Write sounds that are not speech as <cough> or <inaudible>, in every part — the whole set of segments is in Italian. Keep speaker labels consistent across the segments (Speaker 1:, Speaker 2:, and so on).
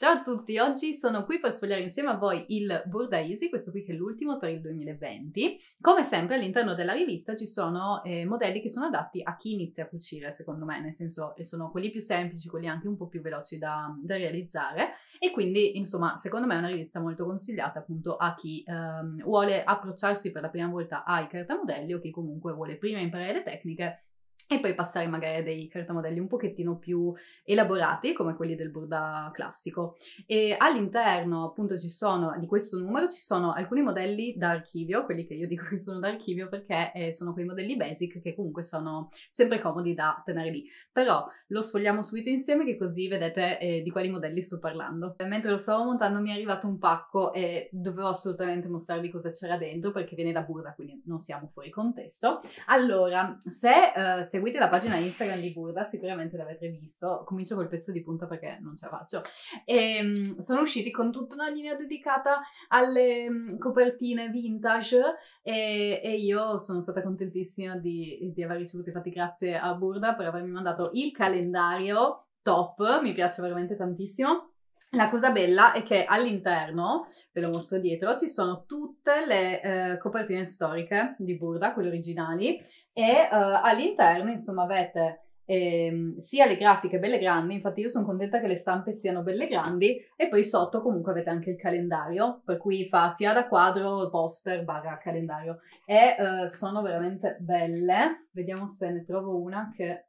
Speaker 1: Ciao a tutti, oggi sono qui per sfogliare insieme a voi il Burda Easy, questo qui che è l'ultimo per il 2020. Come sempre all'interno della rivista ci sono eh, modelli che sono adatti a chi inizia a cucire, secondo me, nel senso sono quelli più semplici, quelli anche un po' più veloci da, da realizzare e quindi insomma secondo me è una rivista molto consigliata appunto a chi ehm, vuole approcciarsi per la prima volta ai cartamodelli o chi comunque vuole prima imparare le tecniche e poi passare magari a dei cartamodelli un pochettino più elaborati come quelli del Burda classico. E all'interno appunto ci sono, di questo numero ci sono alcuni modelli da archivio, quelli che io dico che sono da archivio perché eh, sono quei modelli basic che comunque sono sempre comodi da tenere lì. Però lo sfogliamo subito insieme che così vedete eh, di quali modelli sto parlando. Mentre lo stavo montando mi è arrivato un pacco e dovevo assolutamente mostrarvi cosa c'era dentro perché viene da Burda quindi non siamo fuori contesto. Allora, se, eh, se seguite la pagina Instagram di Burda, sicuramente l'avete visto. Comincio col pezzo di punta perché non ce la faccio. E, um, sono usciti con tutta una linea dedicata alle um, copertine vintage e, e, io sono stata contentissima di, di aver ricevuto, infatti grazie a Burda per avermi mandato il calendario top, mi piace veramente tantissimo. La cosa bella è che all'interno, ve lo mostro dietro, ci sono tutte le eh, copertine storiche di Burda, quelle originali, e uh, all'interno insomma avete eh, sia le grafiche belle grandi, infatti io sono contenta che le stampe siano belle grandi e poi sotto comunque avete anche il calendario, per cui fa sia da quadro, poster, barra calendario e eh, sono veramente belle, vediamo se ne trovo una che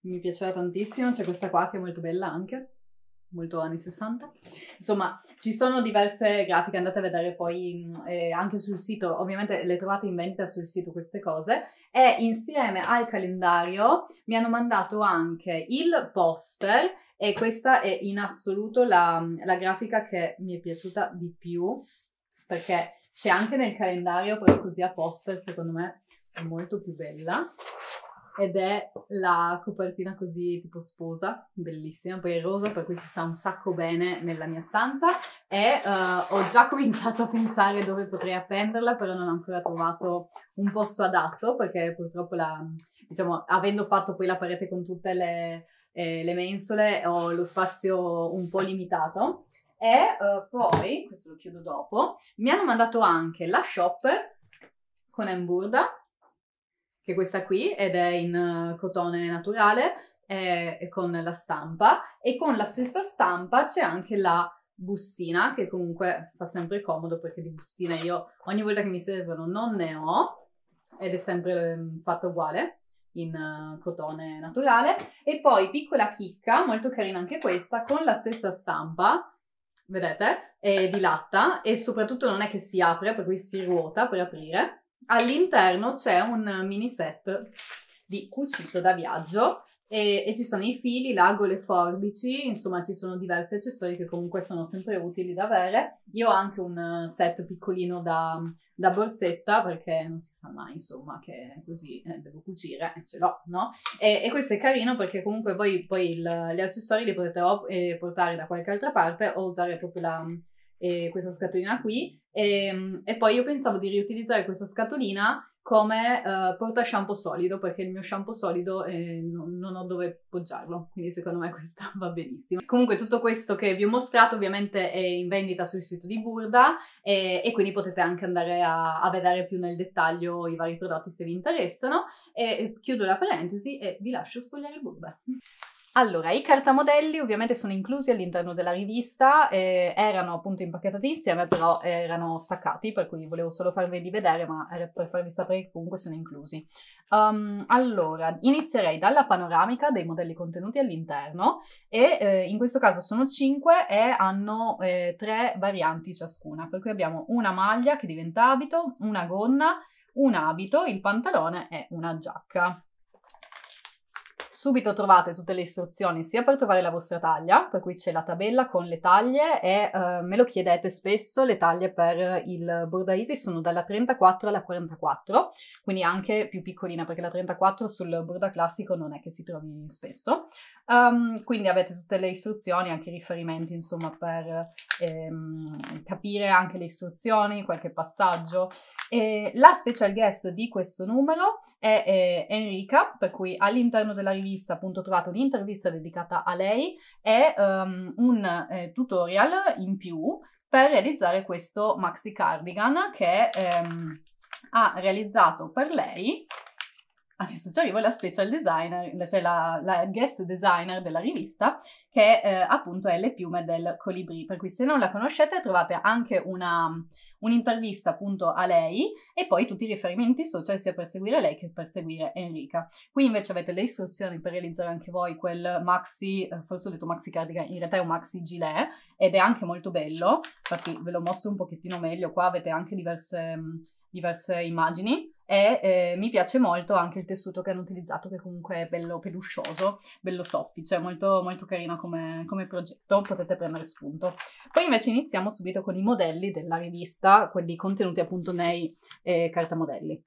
Speaker 1: mi piaceva tantissimo, c'è questa qua che è molto bella anche molto anni 60. Insomma, ci sono diverse grafiche, andate a vedere poi mm, eh, anche sul sito, ovviamente le trovate in vendita sul sito queste cose e insieme al calendario mi hanno mandato anche il poster e questa è in assoluto la, mm, la grafica che mi è piaciuta di più perché c'è anche nel calendario, però così a poster secondo me è molto più bella ed è la copertina così tipo sposa, bellissima, poi è rosa, per cui ci sta un sacco bene nella mia stanza e uh, ho già <laughs> cominciato a pensare dove potrei appenderla, però non ho ancora trovato un posto adatto perché purtroppo la, diciamo, avendo fatto poi la parete con tutte le, eh, le mensole ho lo spazio un po' limitato e uh, poi, questo lo chiudo dopo, mi hanno mandato anche la shop con Emburda che è questa qui ed è in eh, cotone naturale eh, con la stampa e con la stessa stampa c'è anche la bustina che comunque fa sempre comodo perché di bustina io ogni volta che mi servono non ne ho ed è sempre ehm, fatto uguale in eh, cotone naturale e poi piccola chicca molto carina anche questa con la stessa stampa vedete è di latta e soprattutto non è che si apre per cui si ruota per aprire all'interno c'è un mini set di cucito da viaggio e, e, ci sono i fili, l'ago, le forbici, insomma ci sono diversi accessori che comunque sono sempre utili da avere. Io ho anche un eh, set piccolino da, da borsetta perché non si sa mai insomma che così eh, devo cucire e ce l'ho, no? E, e, questo è carino perché comunque voi poi il, gli accessori li potete eh, portare da qualche altra parte o usare proprio la eh, questa scatolina qui e, ehm, e, poi io pensavo di riutilizzare questa scatolina come eh, porta shampoo solido perché il mio shampoo solido eh, non, non ho dove poggiarlo quindi secondo me <laughs> questa va benissimo comunque tutto questo che vi ho mostrato ovviamente è in vendita sul sito di Burda e, e quindi potete anche andare a, a, vedere più nel dettaglio i vari prodotti se vi interessano e, chiudo la parentesi e vi lascio spogliare Burda allora, i cartamodelli ovviamente sono inclusi all'interno della rivista, eh, erano appunto impacchettati insieme, però erano staccati, per cui volevo solo farveli vedere, ma era per farvi sapere che comunque sono inclusi. Um, allora, inizierei dalla panoramica dei modelli contenuti all'interno e eh, in questo caso sono 5 e hanno eh, tre varianti ciascuna, per cui abbiamo una maglia che diventa abito, una gonna, un abito, il pantalone e una giacca. Subito trovate tutte le istruzioni sia per trovare la vostra taglia, per cui c'è la tabella con le taglie e uh, me lo chiedete spesso, le taglie per il Borda Easy sono dalla 34 alla 44, quindi anche più piccolina perché la 34 sul Borda classico non è che si trovi spesso. Um, quindi avete tutte le istruzioni, anche i riferimenti insomma per ehm, capire anche le istruzioni, qualche passaggio. E la special guest di questo numero è eh, Enrica, per cui all'interno della rivista appunto ho trovato un'intervista dedicata a lei e um, un eh, tutorial in più per realizzare questo maxi cardigan che ehm, ha realizzato per lei adesso ci arrivo, la special designer, cioè la, la, guest designer della rivista, che eh, appunto è Le piume del colibrì. Per cui se non la conoscete trovate anche una, un'intervista appunto a lei e poi tutti i riferimenti social sia per seguire lei che per seguire Enrica. Qui invece avete le istruzioni per realizzare anche voi quel maxi, eh, forse ho detto maxi cardigan, in realtà è un maxi gilet ed è anche molto bello, infatti ve lo mostro un pochettino meglio, qua avete anche diverse, diverse immagini e eh, mi piace molto anche il tessuto che hanno utilizzato che comunque è bello peluscioso, bello soffice, cioè molto, molto carino come, come progetto, potete prendere spunto. Poi invece iniziamo subito con i modelli della rivista, quelli contenuti appunto nei eh, cartamodelli.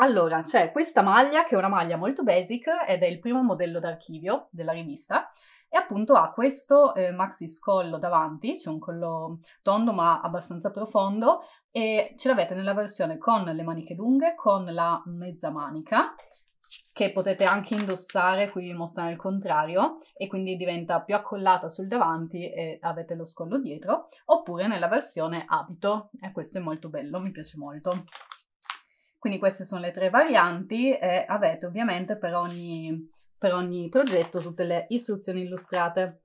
Speaker 1: Allora, c'è questa maglia che è una maglia molto basic ed è il primo modello d'archivio della rivista e appunto ha questo eh, maxi scollo davanti, c'è un collo tondo ma abbastanza profondo e ce l'avete nella versione con le maniche lunghe, con la mezza manica che potete anche indossare, qui vi mostrano il contrario, e quindi diventa più accollata sul davanti e avete lo scollo dietro, oppure nella versione abito, e questo è molto bello, mi piace molto. Quindi queste sono le tre varianti e avete ovviamente per ogni per ogni progetto tutte le istruzioni illustrate.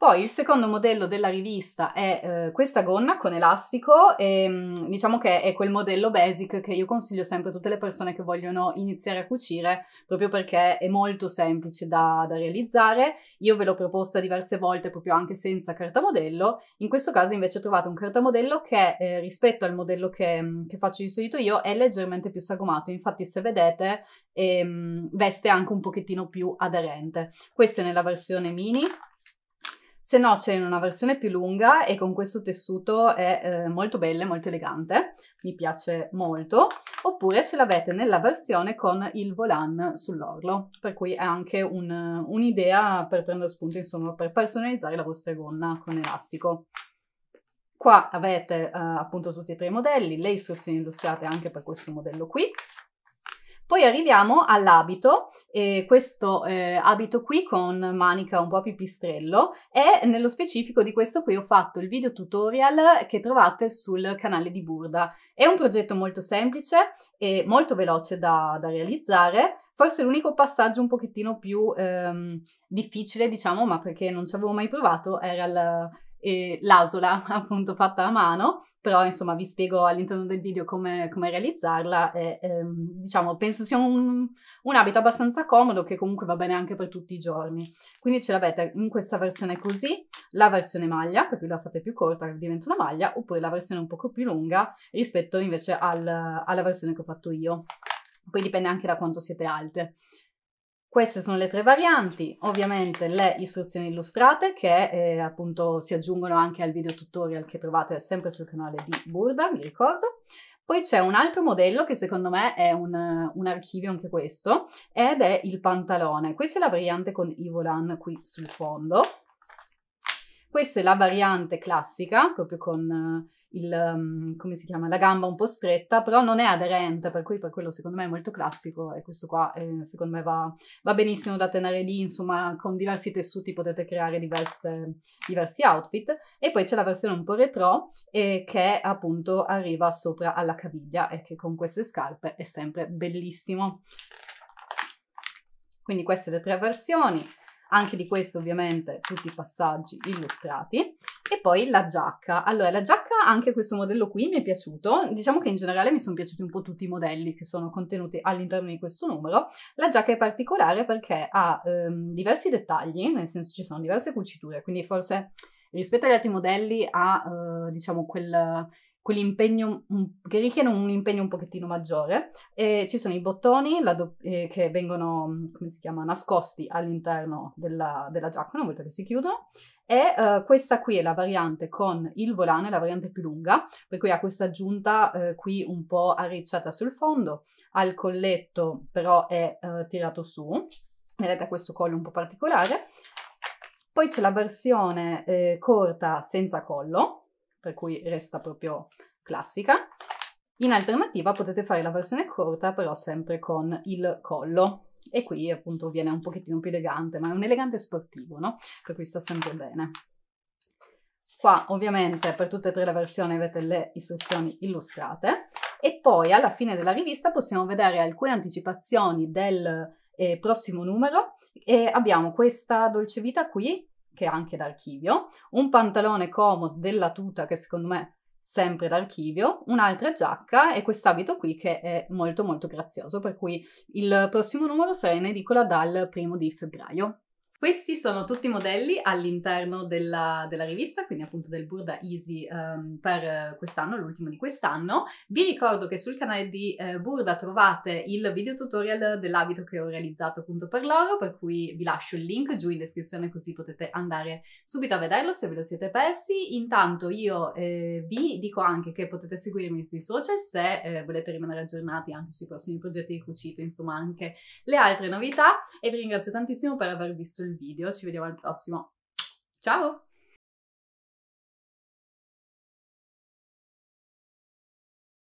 Speaker 1: Poi il secondo modello della rivista è eh, questa gonna con elastico e ehm, diciamo che è quel modello basic che io consiglio sempre a tutte le persone che vogliono iniziare a cucire proprio perché è molto semplice da, da realizzare. Io ve l'ho proposta diverse volte proprio anche senza cartamodello. In questo caso invece ho trovato un cartamodello che eh, rispetto al modello che, mm, che, faccio di solito io è leggermente più sagomato. Infatti se vedete ehm, veste anche un pochettino più aderente. Questa è nella versione mini se no c'è in una versione più lunga e con questo tessuto è eh, molto bella e molto elegante, mi piace molto, oppure ce l'avete nella versione con il volant sull'orlo, per cui è anche un'idea per prendere spunto, insomma, per personalizzare la vostra gonna con elastico. Qua avete eh, appunto tutti e tre i modelli, le istruzioni illustrate anche per questo modello qui, poi arriviamo all'abito, e questo eh, abito qui con manica un po' pipistrello e nello specifico di questo qui ho fatto il video tutorial che trovate sul canale di Burda. È un progetto molto semplice e molto veloce da, da realizzare, forse l'unico passaggio un pochettino più ehm, difficile diciamo ma perché non ci avevo mai provato era il e l'asola <laughs> appunto fatta a mano, però insomma vi spiego all'interno del video come, come realizzarla e ehm, diciamo penso sia un, un, abito abbastanza comodo che comunque va bene anche per tutti i giorni. Quindi ce l'avete in questa versione così, la versione maglia, perché la fate più corta che diventa una maglia, oppure la versione un poco più lunga rispetto invece al, alla versione che ho fatto io. Poi dipende anche da quanto siete alte. Queste sono le tre varianti, ovviamente le istruzioni illustrate che eh, appunto si aggiungono anche al video tutorial che trovate sempre sul canale di Burda, vi ricordo. Poi c'è un altro modello che secondo me è un, un, archivio anche questo ed è il pantalone. Questa è la variante con i volant qui sul fondo questa è la variante classica, proprio con eh, il, mm, come si chiama, la gamba un po' stretta, però non è aderente, per cui per quello secondo me è molto classico e questo qua eh, secondo me va, va, benissimo da tenere lì, insomma con diversi tessuti potete creare diverse, diversi outfit e poi c'è la versione un po' retro eh, che appunto arriva sopra alla caviglia e che con queste scarpe è sempre bellissimo. Quindi queste le tre versioni anche di questo ovviamente tutti i passaggi illustrati e poi la giacca allora la giacca anche questo modello qui mi è piaciuto diciamo che in generale mi sono piaciuti un po' tutti i modelli che sono contenuti all'interno di questo numero la giacca è particolare perché ha ehm, diversi dettagli nel senso ci sono diverse cuciture quindi forse rispetto agli altri modelli ha eh, diciamo quel quell'impegno che richiedono un impegno un pochettino maggiore. E ci sono i bottoni do- eh, che vengono, mm, come si chiama, nascosti all'interno della, della giacca una volta che si chiudono. E uh, questa qui è la variante con il volano, la variante più lunga, per cui ha questa giunta uh, eh, qui un po' arricciata sul fondo, al colletto però è uh, tirato su, vedete questo collo un po' particolare. Poi c'è la versione eh, corta senza collo, per cui resta proprio classica. In alternativa potete fare la versione corta però sempre con il collo e qui appunto viene un pochettino più elegante, ma è un elegante sportivo, no? Per cui sta sempre bene. Qua ovviamente per tutte e tre le versioni avete le istruzioni illustrate e poi alla fine della rivista possiamo vedere alcune anticipazioni del eh, prossimo numero e abbiamo questa dolce vita qui che è anche d'archivio, un pantalone comodo della tuta che secondo me sempre d'archivio, un'altra giacca e quest'abito qui che è molto molto grazioso, per cui il prossimo numero sarà in edicola dal primo di febbraio. Questi sono tutti i modelli all'interno della, della, rivista, quindi appunto del Burda Easy um, per eh, quest'anno, l'ultimo di quest'anno. Vi ricordo che sul canale di eh, Burda trovate il video tutorial dell'abito che ho realizzato appunto per loro, per cui vi lascio il link giù in descrizione così potete andare subito a vederlo se ve lo siete persi. Intanto io eh, vi dico anche che potete seguirmi sui social se eh, volete rimanere aggiornati anche sui prossimi progetti di cucito, insomma anche le altre novità e vi ringrazio tantissimo per aver visto il il video, ci vediamo al prossimo. Ciao!